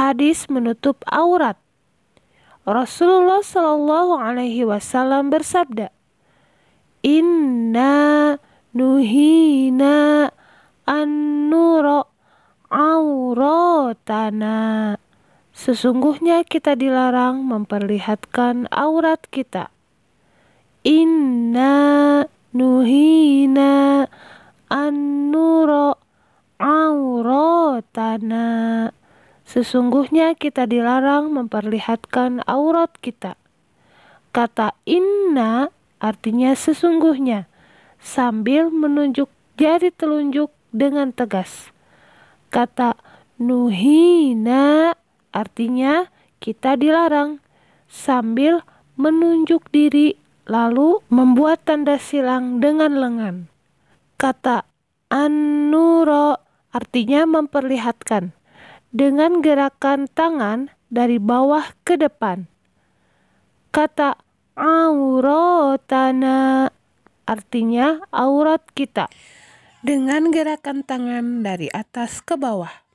Hadis menutup aurat. Rasulullah Shallallahu Alaihi Wasallam bersabda, Inna nuhina anuro auratana. Sesungguhnya kita dilarang memperlihatkan aurat kita. Inna nuhina anuro auratana. Sesungguhnya kita dilarang memperlihatkan aurat kita. Kata inna artinya sesungguhnya, sambil menunjuk jari telunjuk dengan tegas. Kata nuhina artinya kita dilarang sambil menunjuk diri lalu membuat tanda silang dengan lengan. Kata anuro artinya memperlihatkan dengan gerakan tangan dari bawah ke depan. Kata auratana artinya aurat kita. Dengan gerakan tangan dari atas ke bawah.